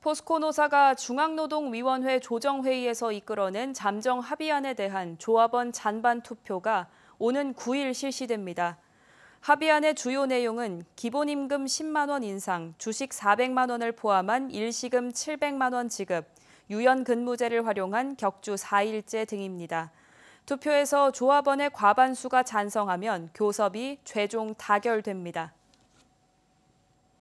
포스코 노사가 중앙노동위원회 조정회의에서 이끌어낸 잠정 합의안에 대한 조합원 잔반 투표가 오는 9일 실시됩니다. 합의안의 주요 내용은 기본임금 10만 원 인상, 주식 400만 원을 포함한 일시금 700만 원 지급, 유연 근무제를 활용한 격주 4일제 등입니다. 투표에서 조합원의 과반수가 찬성하면 교섭이 최종 다결됩니다.